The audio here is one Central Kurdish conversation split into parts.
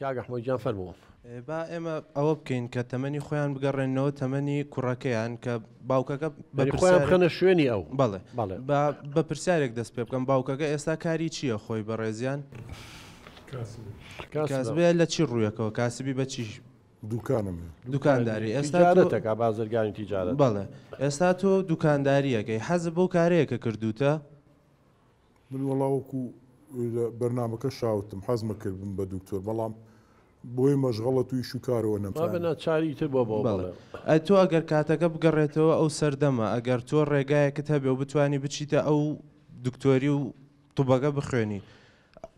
کاگەحمۆجان فەرمەوە با ئێمە ئەوە بکەین کە تەمەنی خۆیان بگەڕێنەوە تەمەنی کوڕەکەیان کە باوکەکە بەخۆیان بخەنە شوێنی ئەو بڵێ بە پرسیارێک دەست پێ بکەم باوکەکە ئێستا کاری چییە خۆی بە ڕێزیان کاسبێ لە چی ڕوویەکەوە کاسبی بە چیش دوکانم دوکانداری ئێستاەکە بازرگانی تیجارە بڵێ ئێستا تۆ دوکانداریەکەی حەز بۆ کارەیەکە کردوتە من وڵاوکو بەرنمەکە شاوتم حەزمە کردم بە دکتۆر بەڵام بۆی مەژغڵە توی شوکارەوە نەم چاریتر بۆ تۆ ئەگەر کاتەکە بگەڕێتەوە ئەو سەردەمە ئەگەر تۆ ڕێگایەکەت هەبێ و بتانی بچیتە ئەو دکتۆری و توبەکە بخوێنی.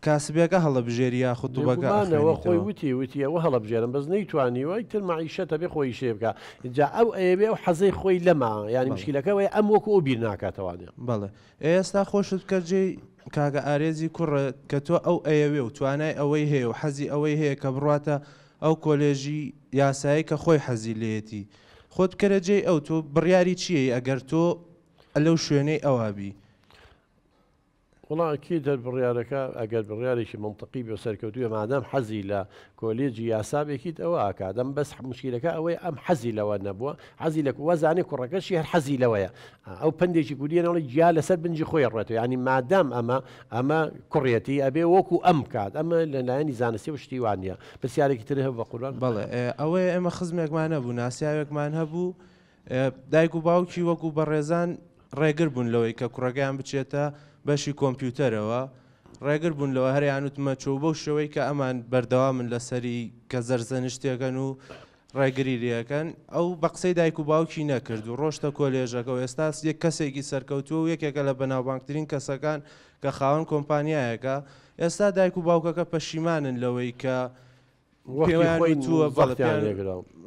کاسبێکە هەڵەبژێری یا خوتوبەکانەوە خۆی وتی وتی ئەوە هەڵەبژێرم بەس نەیتوانی وای تر معیشەتە بێ خۆی شێ بکە جا ئەو ئەبێ و حەزەی خۆی لەما ینی مشکلەکەەوەی ئەم وەکو ئۆ بیر ناکاتەوانێ بەڵێ ئێستا خۆشت کەجێ کاگە ئارێزی کوڕە کە تۆ ئەو ئەیەوێ و توانای ئەوەی هەیە و حەزی ئەوەی هەیە کە بڕاتە ئەو کۆلێژی یاسایی کە خۆی حەزی لێتی خۆت کەرەجێ ئەو تۆ بڕیاری چیە ئەگەر تۆ لەو شوێنەی ئەوابی وڵاکی دەر بڕیارەکە ئەگەر بڕیارێکی منطقی بۆ سەرکەوتوە مادەم حەزی لە کۆلێجی یاسابێکیت ئەوە ئاکادەم بەس مشکیلەکە ئەوەی ئەم حەزی لەوە نەبووە حەزی لە وەزانێ کوڕەکەشی هەر حەزی لەوەیە ئەو پندێکی گولێنەوەی گیا لەسەر بنجی خۆی ڕێتەوە ینی مادام ئەمە ئەمە کوڕەتی ئەبێ وەکو ئەم کات ئەمە لەلایەنی زانستی و شتیوانە پرسیارێکی تر هەب بە قوران بڵێ ئەوەی ئەمە خزمێکمان هەبوو ناسیاوێکمان هەبوو دایک و باوکی وەکو بە ڕێزان ڕێگر بوون لەوەی کە کوڕەکەیان بچێتە بەشی کۆمپیوتەرەوە ڕێگر بوون لەوە هەریانوتمە چوو بەو شەوەی کە ئەمان بەردەوامن لەسەری کە زەرزەنیشتێکەن و ڕێگری لەکەن ئەو بە قسەی دایک و باوکی نەکرد و ڕۆشتە کۆلێژەکە و ئێستاس یەک کەسێکی سەرکەوتووە و یەکێکە لە بەناوبانگترین کەسەکان کە خاون کۆمپانیایەکە ئێستا دایک و باوکەکە پەشیمانن لەوەی کە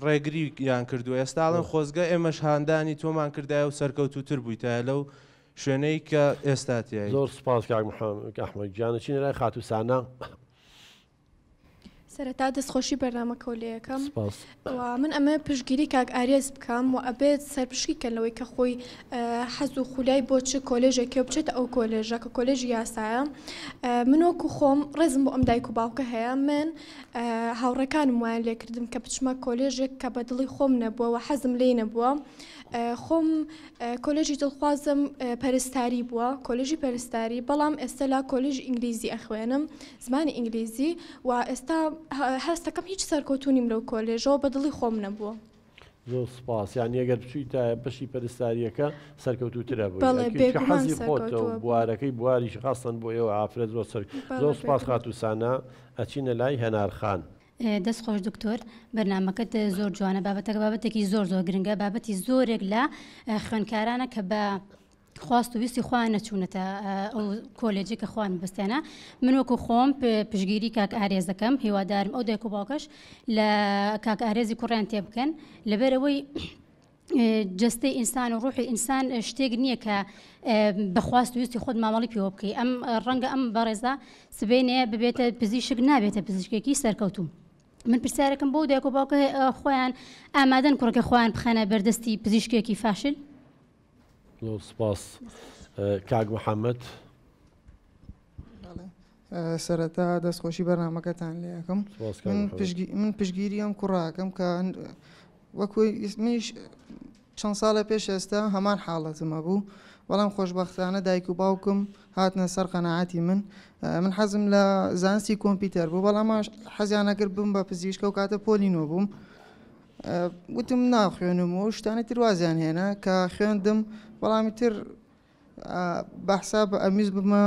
ڕێگریان کردو ئێستاڵن خۆزگە ئێمەش هاندانی تۆمان کردای و سەرکەوتوتر بوویتە لەو شوێنەی کە زور تیای زۆر سپاس احمد جان چی چین خاطر سنه سەرەتا دەستخۆشی بەرنامە کۆلەکەم من ئەمە پشگیری کاک ئارێز بکەم و ئەبێت سەرپشکیکەنەوەی کە خۆی حەز و خولای بۆچ کۆلێژێکی بچێت ئەو کۆلێژە کە کۆلێژی یاسایە منۆکو خۆم ڕێزم بۆ ئەم دایک و باوکە هەیە من هاوڕەکانم وایە لێکردم کە بچمە کۆلێژێک کە بە دڵی خۆم نەبووە و حەزم لێ نەبووە خۆم کۆلێژی دڵخوازم پەرستاری بووە کۆلژی پەرستاری بەڵام ئێستا لا کۆلژ ئینگلیزی ئەخوێنم زمانی ئینگلیزی و ئێستا هەستەکەم هیچ سەرکۆتونی مرۆ کۆلێژەوە بە دڵی خۆم نەبووە. زۆر سپاس یان یەگەر بچوی تا بەشی پەرستاریەکە سەرکەوتوترە حەزی خۆتەوە بوارەکەی بواریش خاستن بۆ ئێوە ئافرەت زۆر سەر زۆر سپاس خاتوسانە ئەچینە لای هەنارخان. دەست خۆش دکتۆر بەرنمەکەت زۆر جوانە بابەتەکە بابەتێکی زۆر زۆر گرنگە بابەتی زۆرێک لە خوێنکارانە کە بە خواست و ویستی خوان نەچوونەتە ئەو کۆلێجی کە خوان بستێنە من وەکو خۆم پشگیری کاک ئارێزەکەم هیوادارم ئەو دایک و باوکەش لە کاک ئارێزی کوڕیان تێ بکەن لەبەرەوەی جستەی ئینسان و ڕوحی ئینسان شتێک نییە کە بەخواست ویستی خۆت مامەڵی پێوە بکەی ئەم ڕەنگە ئەم بەڕێزا سبێنەیە ببێتە پزیشک نابێتە پزیشکێکی سەرکەوتوم. من پرسیارەکەم بۆ دایک و باوکە خۆیان ئامادەن کوڕەکە خۆیان بخەنە بەردەستی پزیشکێکی فاشل سپاس کاگ محەممەد سەرەتا دەستخۆشی بەرنمەکەتان لەکەم من پشگیری ئەم کوڕاکەم کە وەکوی ئسمیش چەند ساڵە پێش ئێستا هەمان حاڵەتمە بوو بەڵام خۆشببختانە دایک و باوکم هاتنە سەر قەنەعاتی من من حەزم لە زانستی کۆمپیوتەر بوو بەڵام حەزیانەگر بم بە پزیشکە و کاتە پۆلینۆ بووم. گوتم ناخوێنم و شتانە تروازیان هێنا کە خوێندم بەڵامی تر بەحسا بە ئەمیز بمە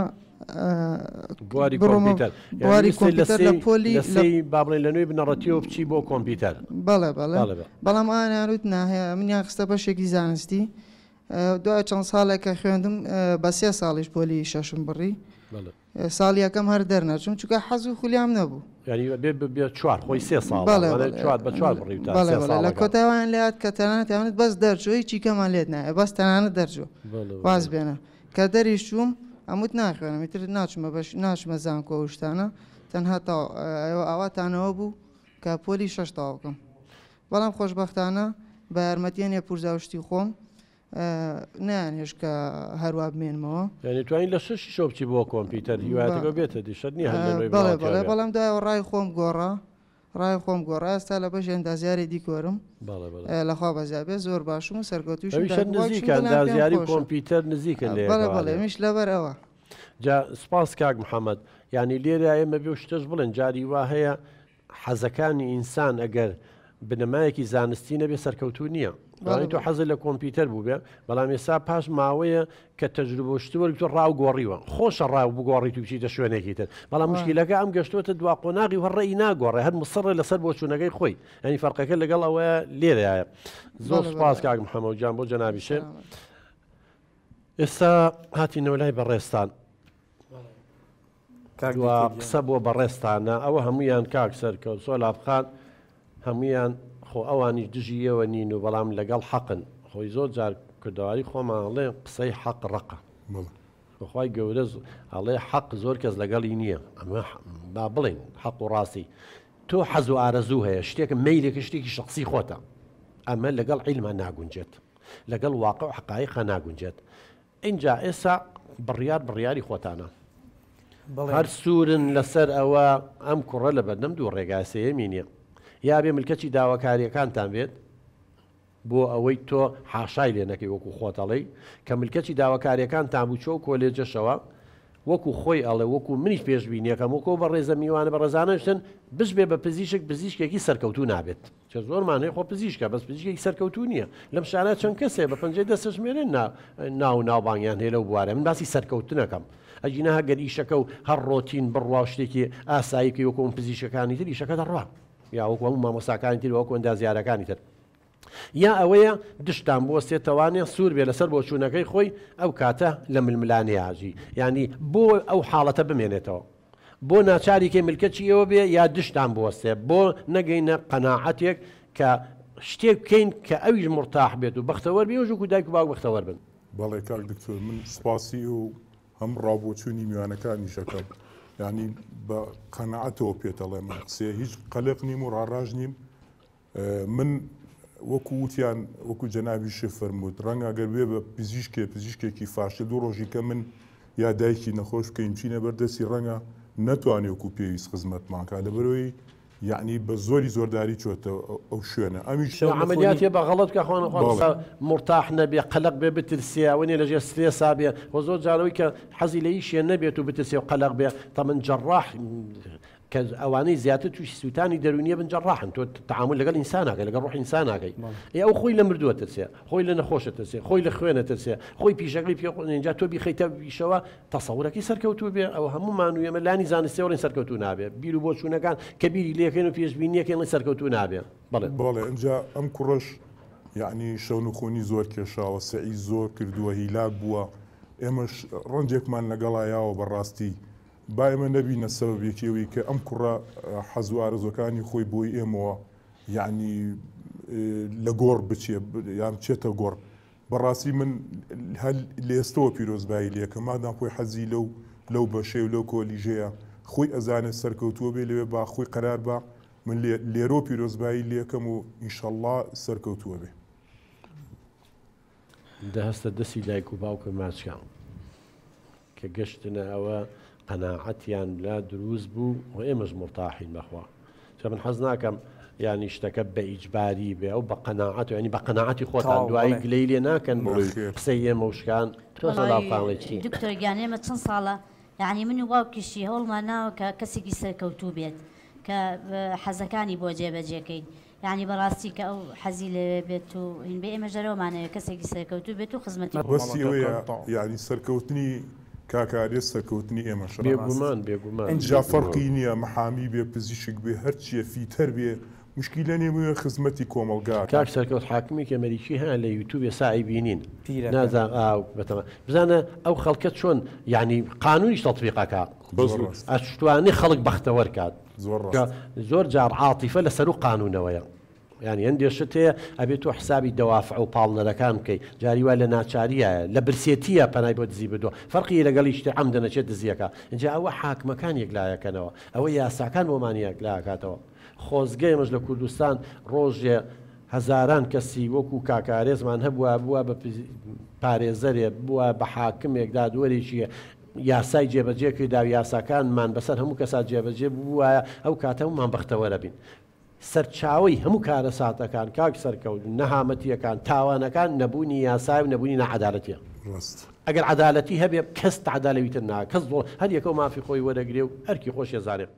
پۆلی بابڵی لە نوێی بنەڕەتیەوە بچی بۆ کۆمپیوتەر بەڵێ بەڵام ئاناروت ناهەیە منیان خستە بەشێکی زانستی دوای چەند ساڵێکە خوێندم بە سێ ساڵیش پۆلی شەشم بڕی ساڵ یەکەم هەر دەرنەچوم چکە حەز و خولیام نەبوو چوار خۆی سێ ساڵ بە چوار لە کۆتاوان لات کە تەنانەتیانت بەس دەرچۆی چیکەمان لێت نایە بەس تەنانە دەرجۆ باز بێنە کە دەری شوم ئەموت ناخوێنم تر ناچمە بەش ناچمە زان کۆشتانە تەنها ئەوە ئاواتانەوە بوو کە پۆلی شەش تاوکم بەڵام خۆشببختانە بە یارمەتیان یە پورزاوشتی خۆم نانێش کە هەروە بمێنمەوە توانین لە شش شۆبچی بۆ کۆمپیوتەر هیواتەوە بێتە دیشت نیە بەڵام دای ڕای خۆم گۆڕە ڕای خۆم گۆڕ ئاستا لە بەش ئەندازیاری دیکۆرم لەخوا بەزیابێ زۆر باشم و سەرگەوتیشزیاری کۆمپیوتەر نزیکە بەڵێمیش لەبەرەوە جا سپاس کاک محەممەد ینی لێرە ئێمە بێ شتش بڵێن جاری وا هەیە حەزەکانی ئینسان ئەگەر بنەمایەکی زانستی نەبێ سەرکەوتو نییە. بەڵی تۆ حەزی لە کۆمپیوتەر بوو بێ بەڵام ێستا پاش ماوەیە کە تەجروبەشتوەری تۆ ڕاو گۆڕیوە خۆشە ڕاو بگۆڕی تو بچیتە شوێنێکی تر بەڵام مشکیلەکە ئەم گەشتوتە دوا قۆناغی هەڕێی ناگۆڕێ هەر مسڕە لەسەر بۆ چوونەکەی خۆی ئەنی فەرقەکە لەگەڵ ئەوەیە لێرەیە زۆر سپاس کاک محەمەجان بۆ جەنابیشێ ئێستا هاتینەوە لای بەڕێستان قسە بۆ بەڕێستانە ئەوە هەمویان کاکسەر کە سۆ لاپخان هەمویان خۆ ئەوانی دژیەوە نین و بەڵام لەگەڵ حەقن خۆی زۆر جار کردداری خۆمانڵێ قسەی حەق ڕقە بخوای گەورە ئەڵێ حەق زۆر کەس لەگەڵی نییە ئەمە با بڵین حەق و ڕاستی تۆ حەز و ئارەزوو هەیە شتێکم میلێکە شتێکی شخصی خۆتە ئەمە لەگەڵ عیلمە ناگونجێت لەگەڵ واقع و حقای خە ناگونجێت اینجا ئێسا بڕیار بڕیاری خۆتانە هەر سوورن لەسەر ئەوە ئەم کوڕە لە بەردەم دوو ڕێگاسەیە مینە یا بێ ملکەچی داواکاریەکانتان بێت بۆ ئەوەی تۆ حاشای لێنەکەی وەکو خۆتەڵی کە ملکەچی داواکاریەکان تابوچۆ و کۆلێجەشەوە وەکو خۆی ئەڵێ وەکو منیش پێشبینیەکەم وەکو بە ڕێزە میوانە بە ڕزانشتن بش بێ بە پزیشک پزیشکێکی سەرکەوتو نابێت چ زۆرمانەیە خۆ پزیشکە بەس پزیشکێکی سەرکەوتو نییە لەم شانە چەند کەسێ بە پنجەی دەسەشمێنێن ناو ناوبانیان هێ لەو بوارە من باسی سەرکەوتنەکەم. ئەجینا گەریشەکە و هەر ڕۆتین بڕوا شتێکی ئاساییکی وەکوم پزیشەکانی تری شەکە دەڕوان. یاوەک هەموو مامۆساکانی تر وەک ئەندا زیارەکانی تر. یا ئەوەیە دشتان بۆ سێتەوانێ سوور بێ لەسەر بۆ چوونەکەی خۆی ئەو کاتە لە ململانیاژی ینی بۆ ئەو حاڵەتە بمێنێتەوە. بۆ ناچاریکێ ملکەچیەوە بێ یا دشتان بوەستێ بۆ نەگەینە قەناعەتێک کە شتێک بکەین کە ئەویش مرتاح بێت و بەختەوە بێ وژوو دایک و باو بەختەوە بن. بەڵێ کاک دکتۆر من سپاسی و هەم ڕابۆچوونی میوانەکانی شەکەم. ینی بە قەنەعەتەوە پێتەڵێ من قسێ هیچ قەلق نیم و ڕاڕاژ نیم من وەکو وتیان وەکو جەناوی شفرمووت ڕەنگە گەر بێ بە پزیشکێ پزیشکێکی فاشە دوو ڕۆژیکە من یا دایکی نەخۆش کەینچینە بەردەسی ڕەنگە نەتوانێ وەکو پێویست خزمەتمانکە لەبەرەوەی یعنی بە زۆری زۆرداری چۆتە ئەو شوێنە ئەمیش عملیاتێ بە غەڵت کەخواانەخوا مرتاح نەبێ قەلق بێ بترسیاوەنێ لەژێ سرێسا بێ بۆ زۆر جارەوەی کە حەزی لە هیچ شێ نەبێت و بترسێ و قەلق بێ تا من جەڕاح کە ئەوانەی زیاتر تووشی سووتانی دەرونیە بن جەڕاحن تۆ تعامل لەگەڵ ئینسانناکەی لەگەڵ ڕۆح ئینسانناکەی ئێ ئەو خۆی لە في تەسێ خۆی لە نەخۆشە تەسێ خۆی لە خوێنە تەسێ خۆی پیشەکەی پێخۆنجا تۆ بیخیتە بیشەوە تەسەورەکەی سەرکەوتو بێ ئەو هەمومان نابي بيلو بوش ونا كان كبير اللي كانوا في کە بیری لەکەن و نابي بلى بلى نابێ بڵێ بڵێ اینجا ئەم کوڕش یعنی يعني شەونخۆنی زۆر کێشاوە سعی زۆر کردووە هیلات بووە ئێمەش ڕەنجێکمان لەگەڵایەوە بەڕاستی. باێمە نەبینە سەبەبێکیەوەی کە ئەم کوڕ حەزوارزەکانی خۆی بۆی ئێمەوە یعنی لە گۆڕ بچێ یان بچێتە گۆڕ بەڕاستی من هەل لێستەوە پیرۆزبایی لێکە مادام خۆی حەزی لەو لەو بەشێ و لەو کۆلیژەیە خۆی ئەزانێت سەرکەوتووە بێ لەوێ با خۆی قەرار بە من لێرۆ پیرۆزبایی لێکەم و ئینشەله سەرکەوتووە بێ دەهستە دەستی دایک و باوکە ماچیان کە گەشتنە ئەوە قناعتیان لا دروست بوو و ئێمەش مرتاحین بەخوا چ من حەز ناکەم ینی شتەکە بە ئیجباری بێ ئەو بە قەناعات و ینی بە قەناعاتی خۆتان دوایی گلەی لێ ناکەن قسەی ئێمە وشکان تۆڵاپاڵێکی دکتۆرگیانێمە چەند ساڵە یعنی من و باوکیشی هەوڵمان ناوە کە کەسێکی سەرکەوتوو بێت کە بو بۆ جێبەجێکەین یعنی بەڕاستی کە ئەو حەزی لەوێ بێت و هین بێ ئێمە ژەرەوەمانەیە کەسێکی سەرکەوتوو بێت و خزمەتی ینی سەرکەوتنی کاکاری سەرکەوتنی ئێمەش بێگومان بێگومان اینجا فەرقی نییە مەحامی بێ پزیشک بێ هەرچیە فیتەر بێ مشکیلە نێموە خزمەتی کۆمەلگا کاک سەرکەوت حاکمی ئەمریکی هەیە لە یوتوبێ سای بینین نازان بەتەمە بزانە ئەو خەڵکە چۆن یعنی قانونی تەطبیقەکە ئەشتوانی خەڵک بەختەوەرکات زۆر جار عاتیفە لەسەر و قانونەوەیە. یعنی هەندێشت هەیە ئەبێت تۆ حسابی دەوافع و پاڵنەرەکان بکەیت جاریوا لە ناچاریایە لە برسێتیە پەنای بۆ دزی بدۆ فەرقی لەگەڵیشتی ئەم دەنەچێت دزیەکە اینجا ئەوە حاکمەکان یەکلایەکەنەوە ئەوە یاساکان بۆمانیەک لاکاتەوە خۆزگەیمەش لە کوردستان ڕۆژێ هەزاران کەسی وەکو کاکارێزمان هەبووە بووە بە پارێزەرێ بووە بە حاکمێکدا دووەرێکیە یاسای جێبەجێکرددا یاساکانمان بەسەر هەموو کەسا جێبەجێ بووە ئەو کاتەمان بەختەوەرە بین سەرچاوی هەموو کارە ساتەکان کاک سەرکەوت نەهامەتیەکان تاوانەکان نەبوونی یاسای نەبوونی نەعادالەتە ئەگەر عدالەتی هەبێ کەس تعدالەویتر نا کەس هەر یەکە مافی خۆی وەرەگرێ و هەرکی خۆش ێزانێت